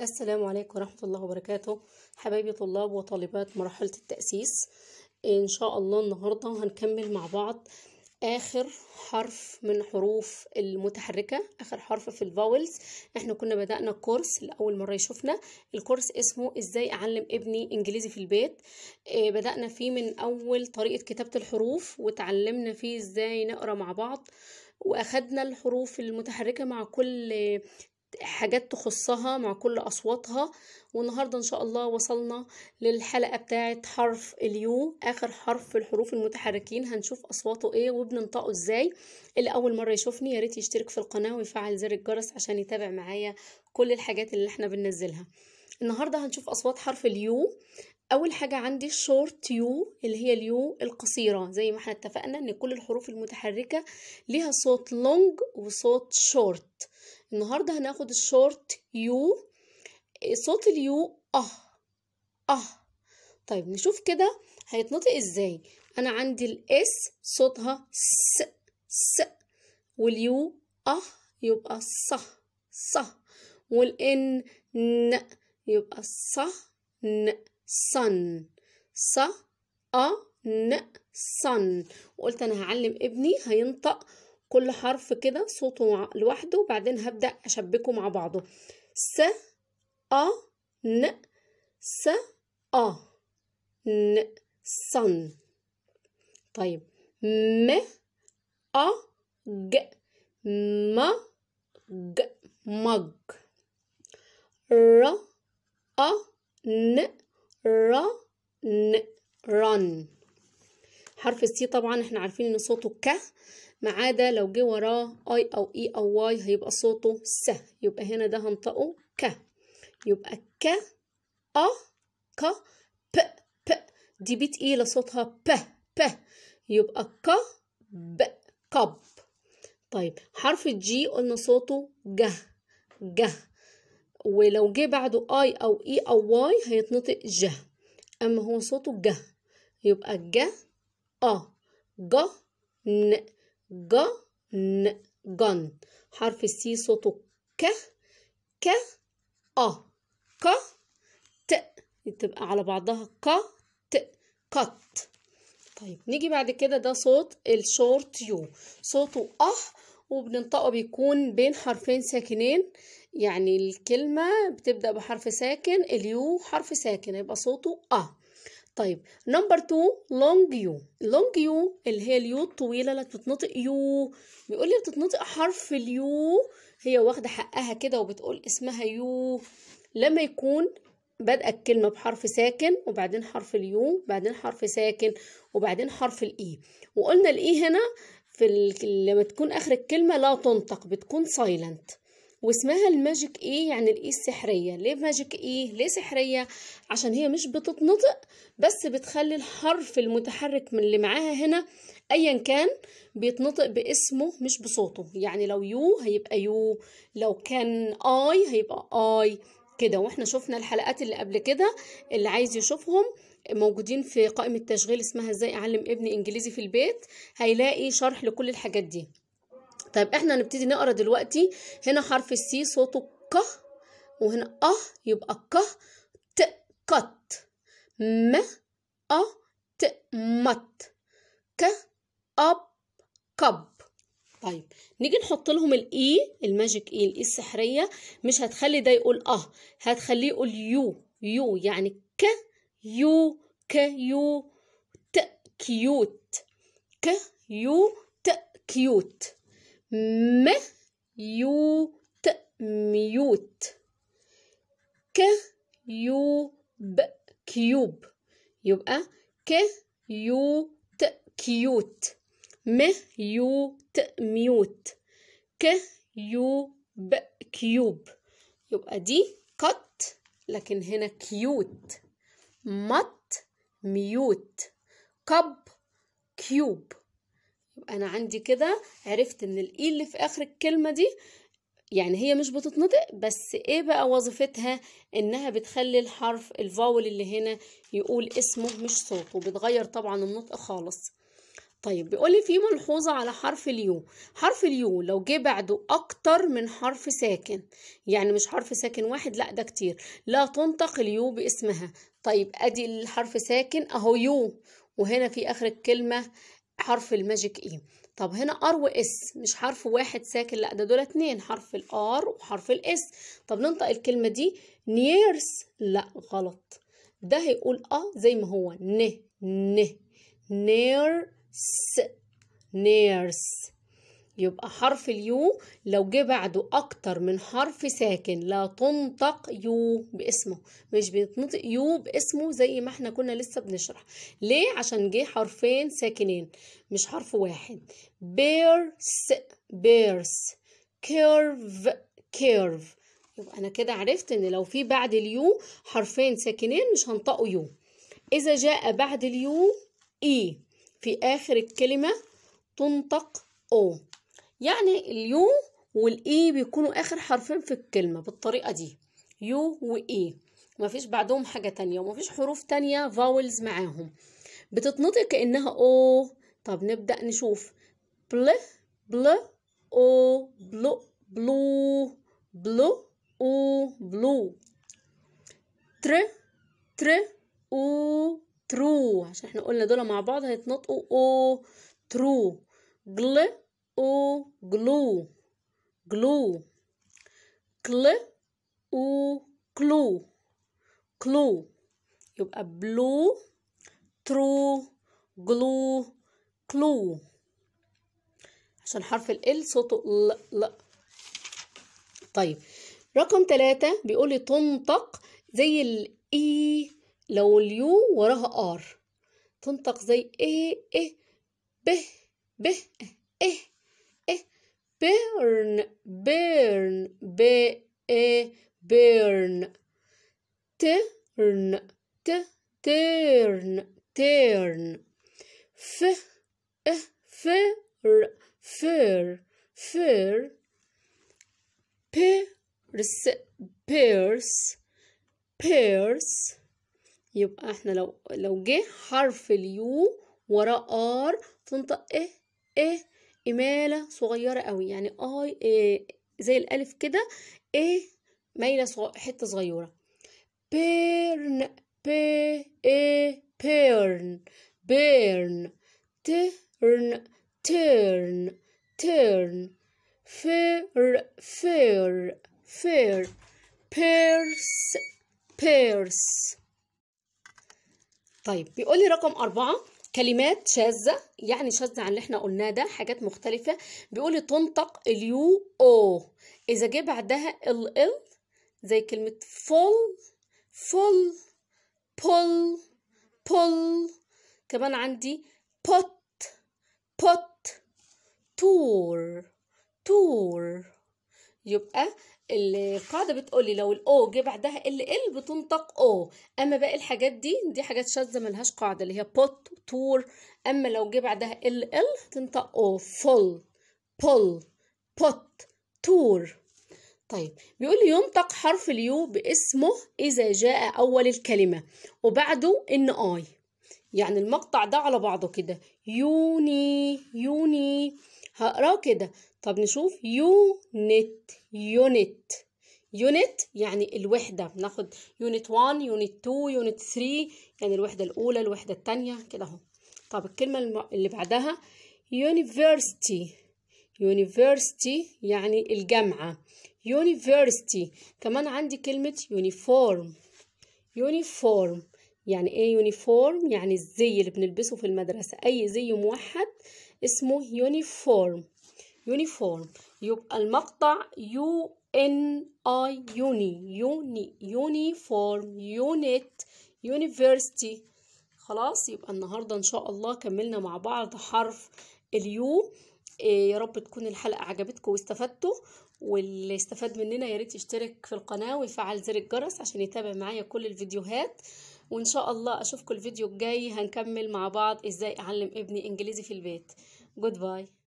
السلام عليكم ورحمة الله وبركاته حبايبي طلاب وطالبات مرحلة التأسيس إن شاء الله النهاردة هنكمل مع بعض آخر حرف من حروف المتحركة آخر حرف في الفاولز احنا كنا بدأنا كورس لأول مرة يشوفنا الكورس اسمه ازاي أعلم ابني إنجليزي في البيت آه، بدأنا فيه من أول طريقة كتابة الحروف وتعلمنا فيه ازاي نقرأ مع بعض واخدنا الحروف المتحركة مع كل حاجات تخصها مع كل أصواتها والنهاردة إن شاء الله وصلنا للحلقة بتاعة حرف اليو آخر حرف في الحروف المتحركين هنشوف أصواته إيه وبننطقه إزاي اللي أول مرة يشوفني يا ريت يشترك في القناة ويفعل زر الجرس عشان يتابع معايا كل الحاجات اللي احنا بننزلها النهاردة هنشوف أصوات حرف اليو اول حاجه عندي شورت يو اللي هي اليو القصيره زي ما احنا اتفقنا ان كل الحروف المتحركه ليها صوت لونج وصوت شورت النهارده هناخد الشورت يو صوت اليو اه اه طيب نشوف كده هيتنطق ازاي انا عندي الاس صوتها س س واليو اه يبقى صه صه والان ن يبقى صه ن صن ص أ ن صن وقلت أنا هعلم ابني هينطق كل حرف كده صوته لوحده وبعدين هبدأ أشبكه مع بعضه س أ ن س أ ن صن طيب م أ ج م ج مج ر أ ن رن رن حرف السي طبعا احنا عارفين ان صوته ك ما عدا لو جه وراه اي او اي او واي هيبقى صوته س يبقى هنا ده هنطقه ك يبقى ك ا ك ب ب دي بي تقيلة صوتها ب ب يبقى ك ب كب طيب حرف الجي قلنا صوته جه جه ولو جه بعده اي او اي e او واي هيتنطق جه اما هو صوته جه يبقى جه ا جه ن جه ن جن حرف السي صوته ك ك ا ك ت تبقى على بعضها ك ت كت طيب نيجي بعد كده ده صوت الشورت يو صوته اه وبننطقه بيكون بين حرفين ساكنين يعني الكلمة بتبدأ بحرف ساكن اليو حرف ساكن يبقى صوته أه طيب نمبر تو لونج يو لونج يو اللي هي اليو الطويله اللي بتتنطق يو بيقول لي بتتنطق حرف اليو هي واخده حقها كده وبتقول اسمها يو لما يكون بادئه الكلمه بحرف ساكن وبعدين حرف اليو بعدين حرف ساكن وبعدين حرف الاي وقلنا الاي هنا في ال... لما تكون آخر الكلمة لا تنطق بتكون سايلنت واسمها الماجيك اي يعني الاي السحريه ليه ماجيك اي ليه سحريه عشان هي مش بتتنطق بس بتخلي الحرف المتحرك من اللي معاها هنا ايا كان بيتنطق باسمه مش بصوته يعني لو يو هيبقى يو لو كان اي هيبقى اي كده واحنا شفنا الحلقات اللي قبل كده اللي عايز يشوفهم موجودين في قائمة تشغيل اسمها ازاي اعلم ابني انجليزي في البيت هيلاقي شرح لكل الحاجات دي طيب احنا هنبتدي نقرا دلوقتي هنا حرف السي صوته ك وهنا اه يبقى ك ت كت م أ ت مت ك أب كب طيب نيجي نحط لهم الاي e، الماجيك اي e، الاي e السحريه مش هتخلي ده يقول اه هتخليه يقول يو يو يعني ك يو كيو ت كيوت ك يو ت كيوت م يو ت ميوت ك يو ب كيوب يبقى ك يو ت كيوت م يو ت ميوت ك يو ب كيوب يبقى دي كت لكن هنا كيوت مط ميوت كب كيوب يبقى انا عندي كده عرفت ان الاي e اللي في اخر الكلمه دي يعني هي مش بتتنطق بس ايه بقى وظيفتها انها بتخلي الحرف الفاول اللي هنا يقول اسمه مش صوته بتغير طبعا النطق خالص طيب بيقولي في ملحوظة على حرف اليو حرف اليو لو جه بعده أكتر من حرف ساكن يعني مش حرف ساكن واحد لا ده كتير لا تنطق اليو باسمها طيب ادي الحرف ساكن اهو يو وهنا في اخر الكلمه حرف الماجيك اي طب هنا ار واس مش حرف واحد ساكن لا ده دول اتنين حرف الار وحرف الاس طب ننطق الكلمه دي نيرس لا غلط ده هيقول اه زي ما هو ن ن نيرس نيرس يبقى حرف اليو لو جه بعده أكتر من حرف ساكن لا تنطق يو باسمه مش بيتنطق يو باسمه زي ما احنا كنا لسه بنشرح ليه عشان جه حرفين ساكنين مش حرف واحد بيرس بيرس كيرف كيرف يبقى أنا كده عرفت إن لو في بعد اليو حرفين ساكنين مش هنطقوا يو إذا جاء بعد اليو إي في آخر الكلمة تنطق أو يعني اليو والاي بيكونوا اخر حرفين في الكلمه بالطريقه دي يو واي مفيش بعدهم حاجه تانية ومفيش حروف تانية فاولز معاهم بتتنطق كانها او طب نبدا نشوف بل بل او بلو بلو بلو او بلو تر تر او ترو عشان احنا قلنا دول مع بعض هيتنطقوا او ترو جل او جلو جلو كل او كلو كلو يبقى بلو ترو جلو كلو عشان حرف ال صوته ل ل طيب رقم ثلاثة بيقول لي تنطق زي الاي لو اليو وراها ار تنطق زي ايه ايه به به ايه بيرن بيرن ب اي بيرن تيرن ت تيرن تيرن ف ا فير فير فير بيرس بيرس بيرس يبقى احنا لو لو جه حرف اليو وراء ار تنطق ايه ايه إمالة صغيرة قوي يعني آي إيه زي الألف كده إيه مايلة حتة صغيرة بيرن بي إيه بيرن بيرن تيرن تيرن تيرن فير فير فير بيرس بيرس طيب بيقول لي رقم أربعة كلمات شاذة يعني شاذة عن اللي احنا قلناه ده حاجات مختلفة بيقول تنطق اليو او إذا جه بعدها ال ال زي كلمة فول فول بول بول كمان عندي بوت بوت تور تور يبقى القاعدة بتقولي لو الاو جه بعدها ال ال بتنطق او اما باقي الحاجات دي دي حاجات شاذة ملهاش قاعدة اللي هي بوت تور اما لو جه بعدها ال ال تنطق او فول بول بوت تور طيب بيقول لي ينطق حرف اليو باسمه اذا جاء اول الكلمة وبعده ان اي يعني المقطع ده على بعضه كده يوني يوني هقراه كده طب نشوف يونت يونت يونت يعني الوحدة بناخد يونت 1 يونت 2 يونت 3 يعني الوحدة الأولى الوحدة التانية كده اهو طب الكلمة اللي بعدها يونيفرستي يونيفرستي يعني الجامعة يونيفرستي كمان عندي كلمة يونيفورم يونيفورم يعني ايه يونيفورم يعني الزي اللي بنلبسه في المدرسة اي زي موحد اسمه يونيفورم يونيفورم يبقى المقطع يو ان اي يوني يوني يونيفورم يونت يونيفرستي خلاص يبقى النهاردة ان شاء الله كملنا مع بعض حرف اليو آه، يا رب تكون الحلقة عجبتكم واستفدتوا واللي استفاد مننا يا ريت يشترك في القناة ويفعل زر الجرس عشان يتابع معايا كل الفيديوهات وان شاء الله اشوفكم الفيديو الجاي هنكمل مع بعض ازاي اعلم ابني انجليزي في البيت جود باي